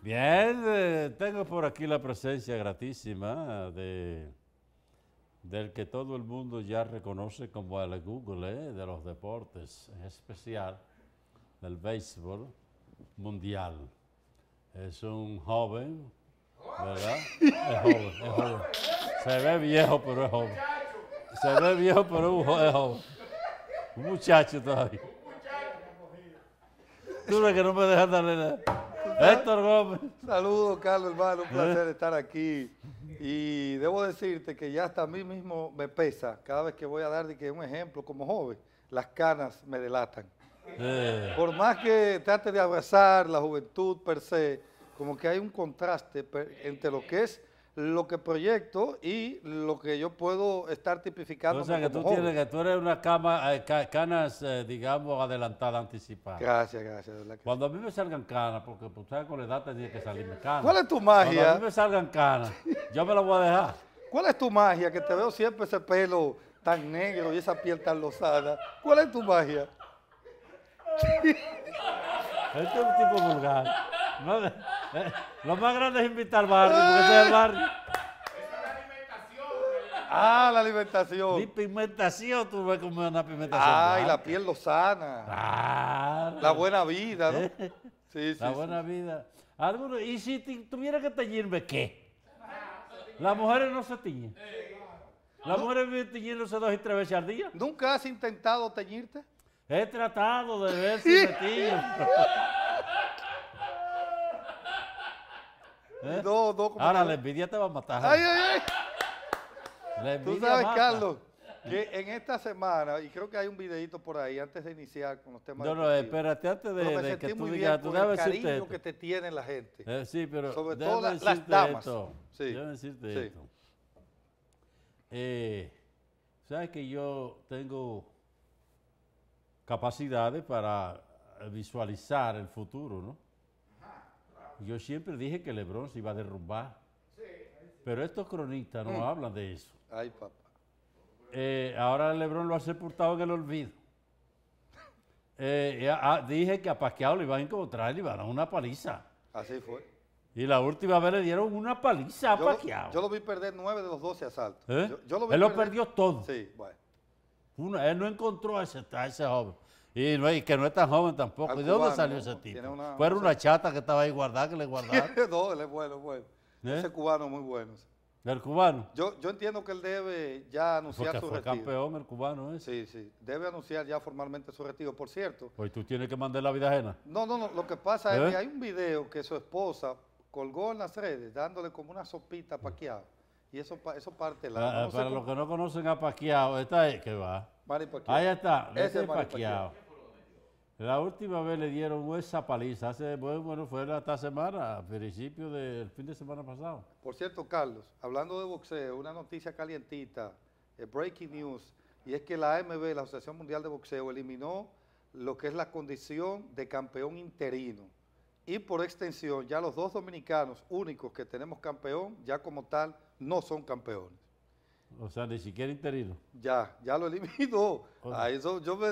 Bien, eh, tengo por aquí la presencia gratísima de, del que todo el mundo ya reconoce como el Google eh, de los deportes, en especial del béisbol mundial. Es un joven, ¿verdad? Es joven, es joven. Se ve viejo, pero es joven. Se ve viejo, pero es joven. Un muchacho todavía. Tú que no me dejas darle nada. ¿Eh? Héctor Gómez. Saludos, Carlos, hermano. Un placer ¿Eh? estar aquí. Y debo decirte que ya hasta a mí mismo me pesa cada vez que voy a dar de que un ejemplo como joven. Las canas me delatan. Eh. Por más que trate de abrazar la juventud per se, como que hay un contraste entre lo que es lo que proyecto y lo que yo puedo estar tipificando. O sea, que tú, que tú eres una cama, eh, canas, eh, digamos, adelantada, anticipada. Gracias, gracias. Cuando a mí me salgan canas, porque pues, ¿sabes? con la edad tenía que salirme canas. ¿Cuál es tu magia? Cuando a mí me salgan canas, yo me la voy a dejar. ¿Cuál es tu magia? Que te veo siempre ese pelo tan negro y esa piel tan losada. ¿Cuál es tu magia? este es un tipo vulgar. Eh, eh, lo más grande es invitar al barrio, porque ese es el barrio. Ah, la alimentación. Mi pigmentación, tú ves es una pigmentación. Ah, y la piel lo sana. La buena vida, ¿no? Eh, sí, sí. La buena vida. Álvaro, y si tuviera que teñirme, ¿qué? Las mujeres no se tiñen. Las mujeres viven los dos y tres veces al día. ¿Nunca has intentado teñirte? He tratado de ver si me tiño. ¿Eh? Ahora, la envidia te va a matar. ¡Ay, ay, ay! Tú sabes, Carlos, que en esta semana, y creo que hay un videito por ahí antes de iniciar con los temas. No, no, espérate, antes de, de que tú muy digas, bien tú por el cariño que te tiene la gente. Eh, sí, pero. Sobre todo las damas. Esto. Sí. decirte esto. Eh, sabes que yo tengo capacidades para visualizar el futuro, ¿no? Yo siempre dije que Lebrón se iba a derrumbar. Pero estos cronistas no mm. hablan de eso. Ay, papá. Eh, ahora Lebrón lo ha sepultado en el olvido. Eh, ah, dije que a Pasqueado le iban a encontrar, le iban a dar una paliza. Así fue. Y la última vez le dieron una paliza a yo yo lo vi perder nueve de los 12 asaltos. ¿Eh? él lo perdió todo. Sí, él no encontró ese, a ese joven. Y, que no es tan joven tampoco. ¿Y de dónde salió ese tipo? Fue una chata que estaba ahí guardada, que le guardaba no, él es bueno, bueno. ¿Eh? Ese cubano muy bueno. ¿El cubano? Yo, yo entiendo que él debe ya anunciar su retiro el campeón el cubano, ¿eh? Sí, sí. Debe anunciar ya formalmente su retiro. Por cierto... Hoy pues tú tienes que mandar la vida ajena. No, no, no. Lo que pasa es que ¿Eh? hay un video que su esposa colgó en las redes dándole como una sopita a Paquiao. Y eso, eso parte la... Ah, ah, para los que no conocen a Paquiao, esta es... que va. Ahí está, ese es La última vez le dieron esa paliza, hace, bueno, fue esta semana, a principio del fin de semana pasado. Por cierto, Carlos, hablando de boxeo, una noticia calientita, eh, breaking news, y es que la AMB, la Asociación Mundial de Boxeo, eliminó lo que es la condición de campeón interino. Y por extensión, ya los dos dominicanos únicos que tenemos campeón, ya como tal, no son campeones. O sea, ni siquiera interino. Ya, ya lo eliminó. eso yo me,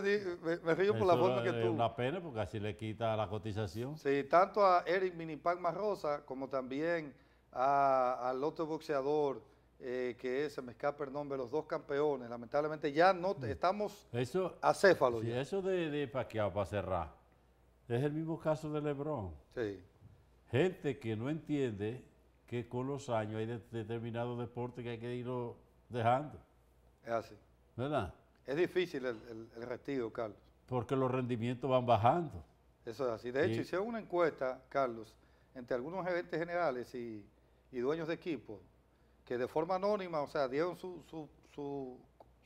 río por la forma que tú. Es una pena porque así le quita la cotización. Sí, tanto a Eric Minipan Marrosa como también al otro boxeador eh, que es, se me escapa el nombre, los dos campeones. Lamentablemente ya no estamos eso, acéfalos. Sí, eso de, de para cerrar es el mismo caso de Lebron. Sí. Gente que no entiende que con los años hay determinados deportes que hay que irlo dejando. Es así. ¿Verdad? Es difícil el, el, retiro, Carlos. Porque los rendimientos van bajando. Eso es así. De hecho, hice hicieron una encuesta, Carlos, entre algunos gerentes generales y, y, dueños de equipo, que de forma anónima, o sea, dieron su, su, su,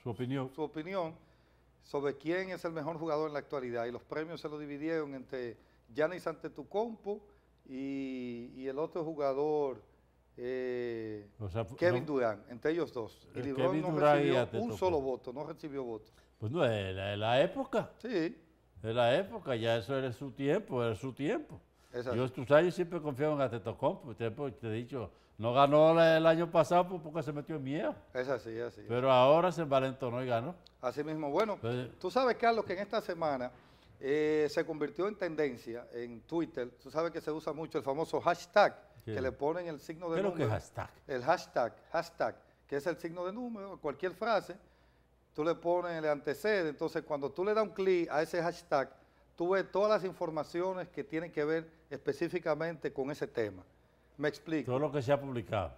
su opinión. su opinión sobre quién es el mejor jugador en la actualidad. Y los premios se lo dividieron entre Yanis Antetokounmpo y, y el otro jugador eh, Kevin Durán, entre ellos dos. Eh, y Kevin no recibió un solo voto, no recibió voto. Pues no, es la, época. Sí. Es la época, ya eso era su tiempo, era su tiempo. Yo tus años siempre confiaba en Atetocompo, porque te he dicho, no ganó el año pasado pues, porque se metió en miedo. Es así, es así. Pero ahora se envalentonó y ganó. Así mismo, bueno, pues, tú sabes, Carlos, que en esta semana eh, se convirtió en tendencia en Twitter. Tú sabes que se usa mucho el famoso hashtag, que le ponen el signo de número. ¿Qué es hashtag? El hashtag, hashtag, que es el signo de número, cualquier frase, tú le pones el antecedente. Entonces, cuando tú le das un clic a ese hashtag, tú ves todas las informaciones que tienen que ver específicamente con ese tema. Me explico. Todo lo que se ha publicado.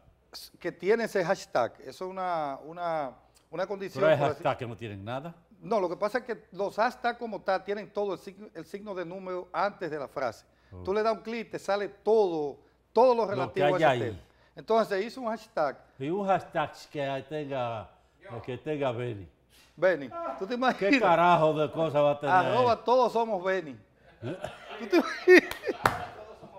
Que tiene ese hashtag. Eso es una, una, una condición. hay que no tienen nada. No, lo que pasa es que los hashtags como tal tienen todo el signo, de número antes de la frase. Tú le das un clic, te sale todo, todo lo relativo lo que a ese tema. Entonces hizo un hashtag. Y un hashtag que tenga, que tenga Benny. Benny, ¿tú te imaginas? ¿Qué carajo de cosas va a tener? Arroba todos somos Benny. ¿Eh? ¿Tú te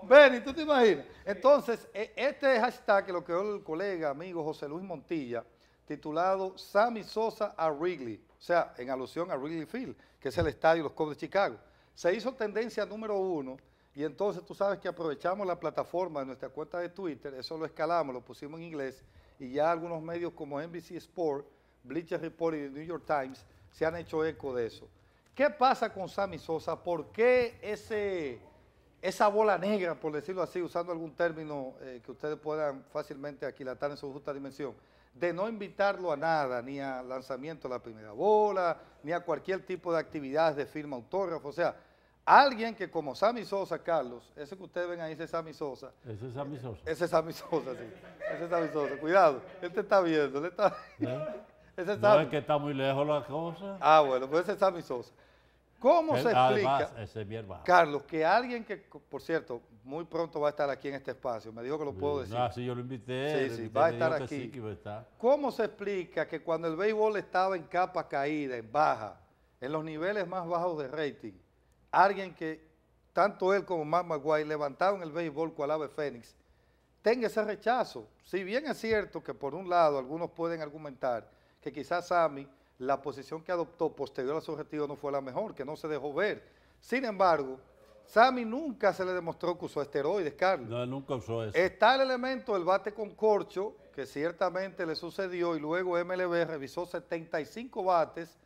Benny, ¿tú te imaginas? Entonces, e, este hashtag que lo creó el colega, amigo José Luis Montilla, titulado Sammy Sosa a Wrigley o sea, en alusión a Wrigley Field, que es el estadio de los Cubs de Chicago. Se hizo tendencia número uno y entonces tú sabes que aprovechamos la plataforma de nuestra cuenta de Twitter, eso lo escalamos, lo pusimos en inglés y ya algunos medios como NBC Sport, Bleacher Report y New York Times se han hecho eco de eso. ¿Qué pasa con Sammy Sosa? ¿Por qué ese esa bola negra, por decirlo así, usando algún término eh, que ustedes puedan fácilmente aquilatar en su justa dimensión, de no invitarlo a nada, ni a lanzamiento de la primera bola, ni a cualquier tipo de actividad de firma autógrafo, o sea, alguien que como Sammy Sosa, Carlos, ese que ustedes ven ahí, ese es Sammy Sosa. Ese es Sammy Sosa. Ese es Sammy Sosa, sí. Ese es Sammy Sosa. Cuidado, él te este está viendo, él este está... ¿Eh? No es que está muy lejos la cosa. Ah, bueno, pues ese es Sammy Sosa. ¿Cómo se explica, Carlos, que alguien que, por cierto, muy pronto va a estar aquí en este espacio, me dijo que lo puedo decir. Ah, sí, yo lo invité. va a estar aquí. ¿Cómo se explica que cuando el béisbol estaba en capa caída, en baja, en los niveles más bajos de rating, alguien que tanto él como Matt McGuire levantaron el béisbol cual ave fénix, tenga ese rechazo? Si bien es cierto que por un lado algunos pueden argumentar que quizás Sammy la posición que adoptó posterior a su objetivo no fue la mejor, que no se dejó ver. Sin embargo, Sammy nunca se le demostró que usó esteroides, Carlos. No, nunca usó eso. Está el elemento del bate con corcho, que ciertamente le sucedió, y luego MLB revisó 75 bates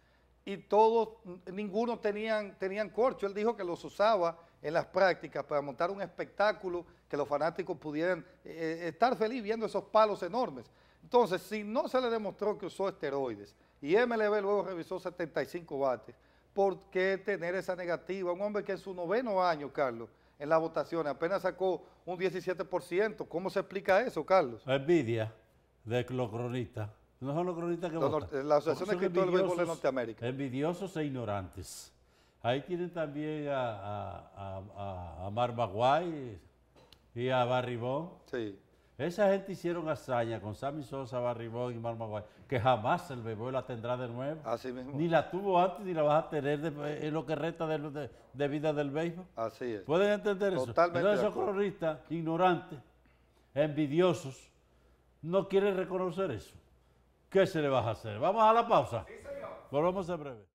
y todos, ninguno tenían, tenían corcho. Él dijo que los usaba en las prácticas para montar un espectáculo que los fanáticos pudieran eh, eh, estar feliz viendo esos palos enormes. Entonces, si no se le demostró que usó esteroides y MLB luego revisó 75 bates, ¿por qué tener esa negativa? Un hombre que en su noveno año, Carlos, en las votaciones apenas sacó un 17%. ¿Cómo se explica eso, Carlos? Envidia de los cronistas. No son los cronistas que no, votan. La Asociación de de Norteamérica. Envidiosos e ignorantes. Ahí tienen también a, a, a, a Mar Maguay y a Barribón. Sí. Esa gente hicieron hazaña con Sammy Sosa, Barribón y Marmaguay, que jamás el bebé la tendrá de nuevo. Así mismo. Ni la tuvo antes ni la vas a tener en eh, lo que resta de, vida del béisbol. Así es. ¿Pueden entender Totalmente eso? Entonces esos cronistas ignorantes, envidiosos, no quieren reconocer eso. ¿Qué se le va a hacer? Vamos a la pausa. Sí, señor. Volvamos a breve.